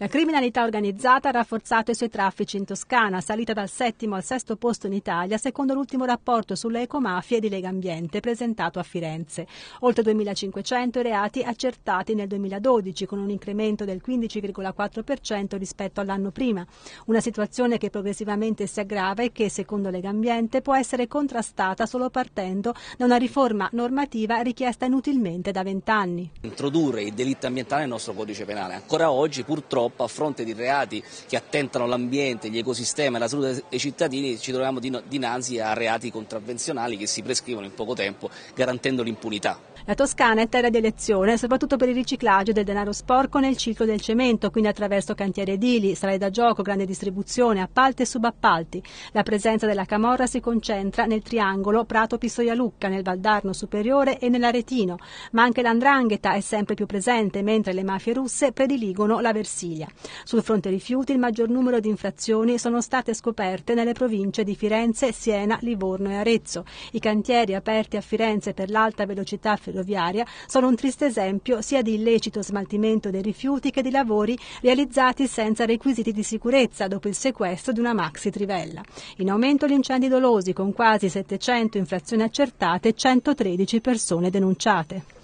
La criminalità organizzata ha rafforzato i suoi traffici in Toscana, salita dal settimo al sesto posto in Italia, secondo l'ultimo rapporto sulle ecomafie di Lega Ambiente presentato a Firenze. Oltre 2.500 reati accertati nel 2012, con un incremento del 15,4% rispetto all'anno prima. Una situazione che progressivamente si aggrava e che, secondo Lega Ambiente, può essere contrastata solo partendo da una riforma normativa richiesta inutilmente da vent'anni. Introdurre il delitto ambientale nel nostro codice penale. Ancora oggi, purtroppo, purtroppo a fronte di reati che attentano l'ambiente, gli ecosistemi e la salute dei cittadini ci troviamo dinanzi a reati contravvenzionali che si prescrivono in poco tempo garantendo l'impunità. La Toscana è terra di elezione soprattutto per il riciclaggio del denaro sporco nel ciclo del cemento, quindi attraverso cantieri edili, strade da gioco, grande distribuzione, appalti e subappalti. La presenza della Camorra si concentra nel triangolo Prato-Pistoia-Lucca, nel Valdarno superiore e nell'Aretino, ma anche l'Andrangheta è sempre più presente, mentre le mafie russe prediligono la Versilia. Italia. Sul fronte rifiuti il maggior numero di infrazioni sono state scoperte nelle province di Firenze, Siena, Livorno e Arezzo. I cantieri aperti a Firenze per l'alta velocità ferroviaria sono un triste esempio sia di illecito smaltimento dei rifiuti che di lavori realizzati senza requisiti di sicurezza dopo il sequestro di una maxi trivella. In aumento gli incendi dolosi con quasi 700 infrazioni accertate e 113 persone denunciate.